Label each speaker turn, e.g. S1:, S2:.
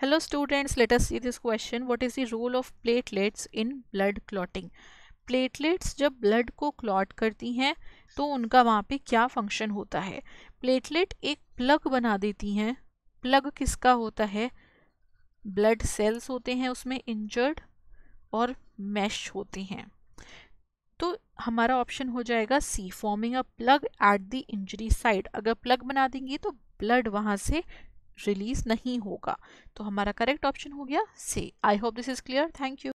S1: hello students let us see this question what is the role of platelets in blood clotting platelets जब blood को clot करती हैं तो उनका वहाँ पे क्या फंक्शन होता है प्लेटलेट एक प्लग बना देती हैं प्लग किसका होता है ब्लड सेल्स होते हैं उसमें इंजर्ड और मैश होते हैं तो हमारा ऑप्शन हो जाएगा C forming a plug at the injury side अगर प्लग बना देंगी तो ब्लड वहाँ से रिलीज नहीं होगा तो हमारा करेक्ट ऑप्शन हो गया से I hope this is clear thank you